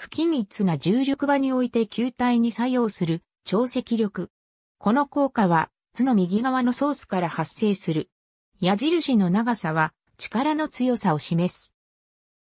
不均一な重力場において球体に作用する潮汐力。この効果は、図の右側のソースから発生する。矢印の長さは、力の強さを示す。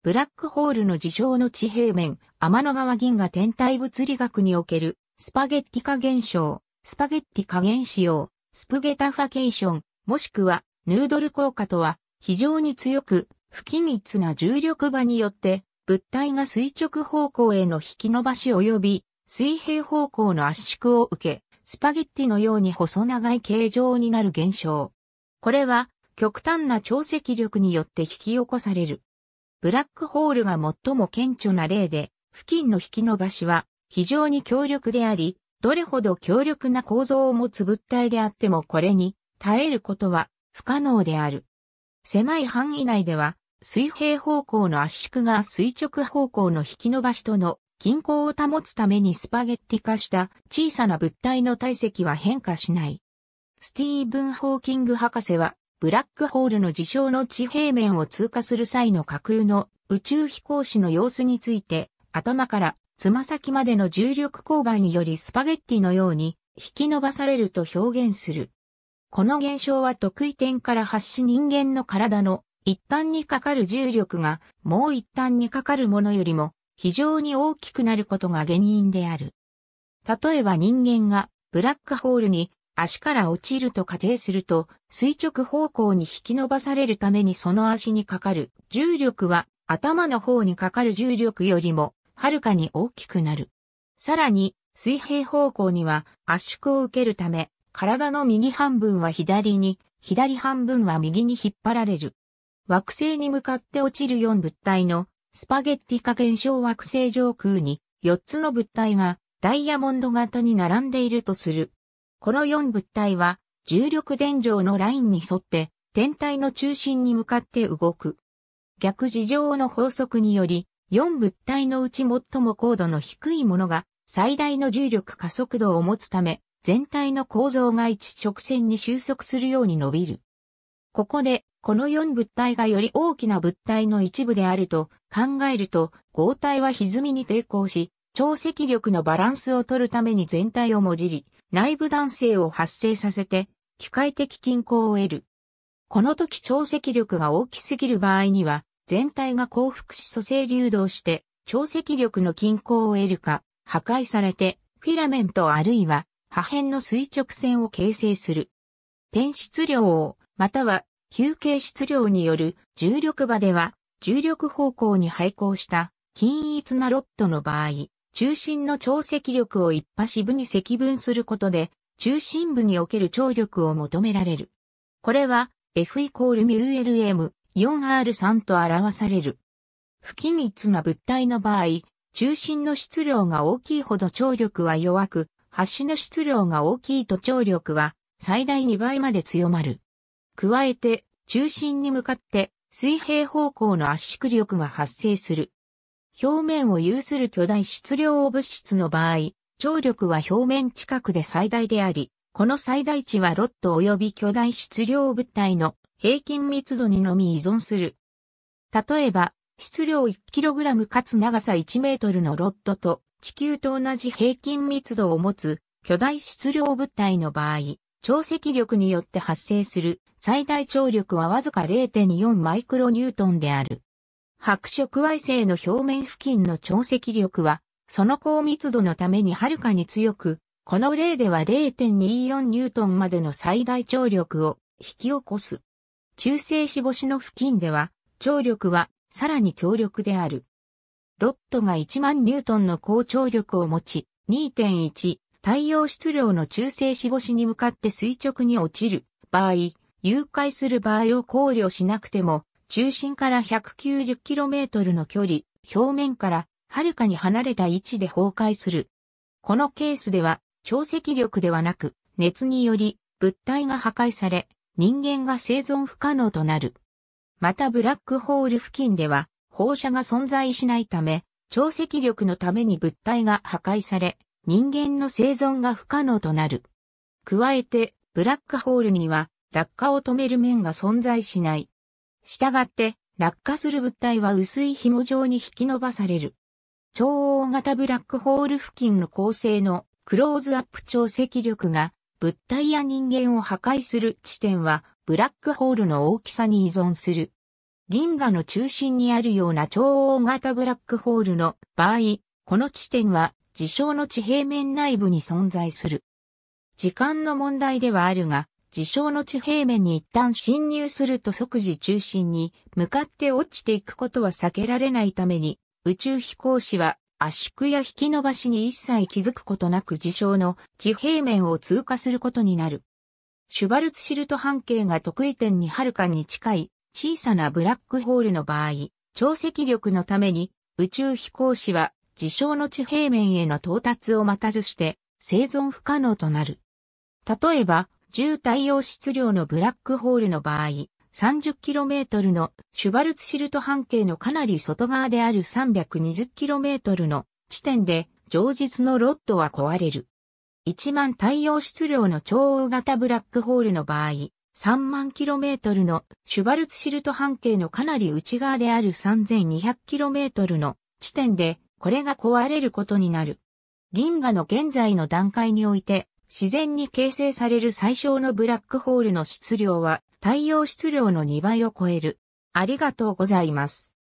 ブラックホールの事象の地平面、天の川銀河天体物理学における、スパゲッティ化現象、スパゲッティ化現象、スプゲタファケーション、もしくは、ヌードル効果とは、非常に強く、不均一な重力場によって、物体が垂直方向への引き伸ばし及び水平方向の圧縮を受け、スパゲッティのように細長い形状になる現象。これは極端な潮汐力によって引き起こされる。ブラックホールが最も顕著な例で、付近の引き伸ばしは非常に強力であり、どれほど強力な構造を持つ物体であってもこれに耐えることは不可能である。狭い範囲内では水平方向の圧縮が垂直方向の引き伸ばしとの均衡を保つためにスパゲッティ化した小さな物体の体積は変化しない。スティーブン・ホーキング博士は、ブラックホールの事象の地平面を通過する際の架空の宇宙飛行士の様子について、頭からつま先までの重力勾配によりスパゲッティのように引き伸ばされると表現する。この現象は得意点から発し人間の体の一旦にかかる重力がもう一旦にかかるものよりも非常に大きくなることが原因である。例えば人間がブラックホールに足から落ちると仮定すると垂直方向に引き伸ばされるためにその足にかかる重力は頭の方にかかる重力よりもはるかに大きくなる。さらに水平方向には圧縮を受けるため体の右半分は左に左半分は右に引っ張られる。惑星に向かって落ちる4物体のスパゲッティ化現象惑星上空に4つの物体がダイヤモンド型に並んでいるとする。この4物体は重力電承のラインに沿って天体の中心に向かって動く。逆事情の法則により、4物体のうち最も高度の低いものが最大の重力加速度を持つため、全体の構造が一直線に収束するように伸びる。ここで、この4物体がより大きな物体の一部であると考えると、合体は歪みに抵抗し、潮積力のバランスを取るために全体をもじり、内部弾性を発生させて、機械的均衡を得る。この時潮積力が大きすぎる場合には、全体が降伏し蘇生流動して、潮積力の均衡を得るか、破壊されて、フィラメントあるいは破片の垂直線を形成する。転出量をまたは休憩質量による重力場では重力方向に配行した均一なロットの場合、中心の潮積力を一波支部に積分することで、中心部における張力を求められる。これは F イコール μ LM 4R3 と表される。不均一な物体の場合、中心の質量が大きいほど張力は弱く、端の質量が大きいと張力は最大2倍まで強まる。加えて、中心に向かって水平方向の圧縮力が発生する。表面を有する巨大質量物質の場合、張力は表面近くで最大であり、この最大値はロット及び巨大質量物体の平均密度にのみ依存する。例えば、質量 1kg かつ長さ 1m のロットと地球と同じ平均密度を持つ巨大質量物体の場合、超積力によって発生する最大張力はわずか0.4マイクロニュートンである。白色矮星の表面付近の超積力は、その高密度のためにはるかに強く、この例では0.24ニュートンまでの最大張力を引き起こす。中性子星の付近では、張力はさらに強力である。ロットが1万ニュートンの高張力を持ち、2.1太陽質量の中性子星に向かって垂直に落ちる場合、誘拐する場合を考慮しなくても、中心から 190km の距離、表面からはるかに離れた位置で崩壊する。このケースでは、潮汐力ではなく、熱により物体が破壊され、人間が生存不可能となる。またブラックホール付近では、放射が存在しないため、潮汐力のために物体が破壊され、人間の生存が不可能となる。加えて、ブラックホールには落下を止める面が存在しない。したがって、落下する物体は薄い紐状に引き伸ばされる。超大型ブラックホール付近の構成のクローズアップ超積力が物体や人間を破壊する地点はブラックホールの大きさに依存する。銀河の中心にあるような超大型ブラックホールの場合、この地点は事象の地平面内部に存在する。時間の問題ではあるが、事象の地平面に一旦侵入すると即時中心に向かって落ちていくことは避けられないために、宇宙飛行士は圧縮や引き伸ばしに一切気づくことなく事象の地平面を通過することになる。シュバルツシルト半径が得意点にはるかに近い小さなブラックホールの場合、潮汐力のために宇宙飛行士は事象の地平面への到達を待たずして生存不可能となる。例えば、重太陽質量のブラックホールの場合、30km のシュバルツシルト半径のかなり外側である 320km の地点で常実のロッドは壊れる。1万太陽質量の超大型ブラックホールの場合、3万 km のシュバルツシルト半径のかなり内側である 3200km の地点でこれが壊れることになる。銀河の現在の段階において、自然に形成される最小のブラックホールの質量は太陽質量の2倍を超える。ありがとうございます。